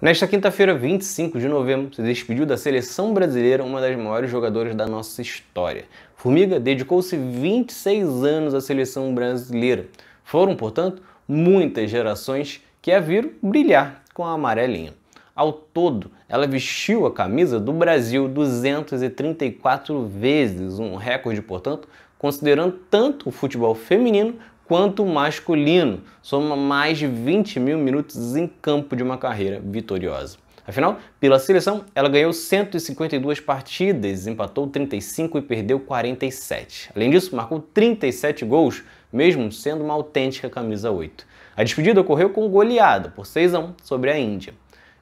Nesta quinta-feira, 25 de novembro, se despediu da seleção brasileira uma das maiores jogadoras da nossa história. Formiga dedicou-se 26 anos à seleção brasileira. Foram, portanto, muitas gerações que a viram brilhar com a amarelinha. Ao todo, ela vestiu a camisa do Brasil 234 vezes, um recorde, portanto, considerando tanto o futebol feminino quanto masculino. Soma mais de 20 mil minutos em campo de uma carreira vitoriosa. Afinal, pela seleção, ela ganhou 152 partidas, empatou 35 e perdeu 47. Além disso, marcou 37 gols, mesmo sendo uma autêntica camisa 8. A despedida ocorreu com goleada por 6 a 1 sobre a Índia.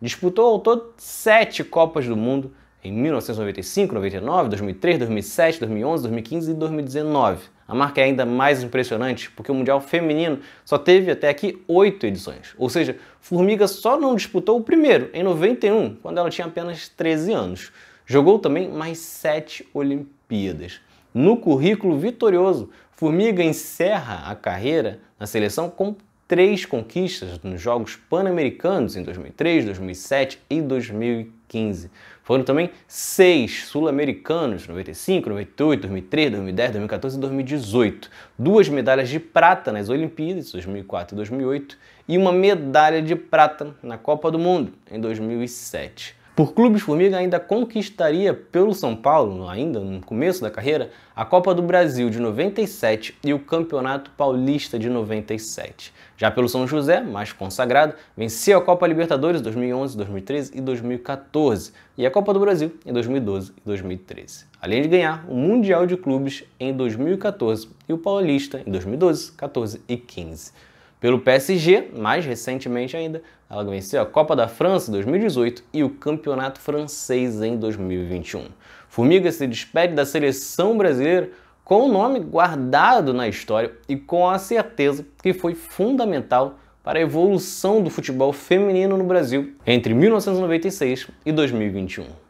Disputou ao todo 7 Copas do Mundo, em 1995, 99, 2003, 2007, 2011, 2015 e 2019. A marca é ainda mais impressionante porque o Mundial Feminino só teve até aqui oito edições. Ou seja, Formiga só não disputou o primeiro, em 91, quando ela tinha apenas 13 anos. Jogou também mais sete Olimpíadas. No currículo vitorioso, Formiga encerra a carreira na seleção com três conquistas nos Jogos Pan-Americanos em 2003, 2007 e 2015. 2015. Foram também seis sul-americanos, 95, 98, 2003, 2010, 2014 e 2018. Duas medalhas de prata nas Olimpíadas, 2004 e 2008, e uma medalha de prata na Copa do Mundo, em 2007. Por clubes Formiga ainda conquistaria pelo São Paulo, ainda no começo da carreira, a Copa do Brasil de 97 e o Campeonato Paulista de 97. Já pelo São José, mais consagrado, venceu a Copa Libertadores 2011, 2013 e 2014 e a Copa do Brasil em 2012 e 2013. Além de ganhar o Mundial de Clubes em 2014 e o Paulista em 2012, 14 e 15 pelo PSG, mais recentemente ainda. Ela venceu a Copa da França em 2018 e o Campeonato Francês em 2021. Formiga se despede da seleção brasileira com o um nome guardado na história e com a certeza que foi fundamental para a evolução do futebol feminino no Brasil entre 1996 e 2021.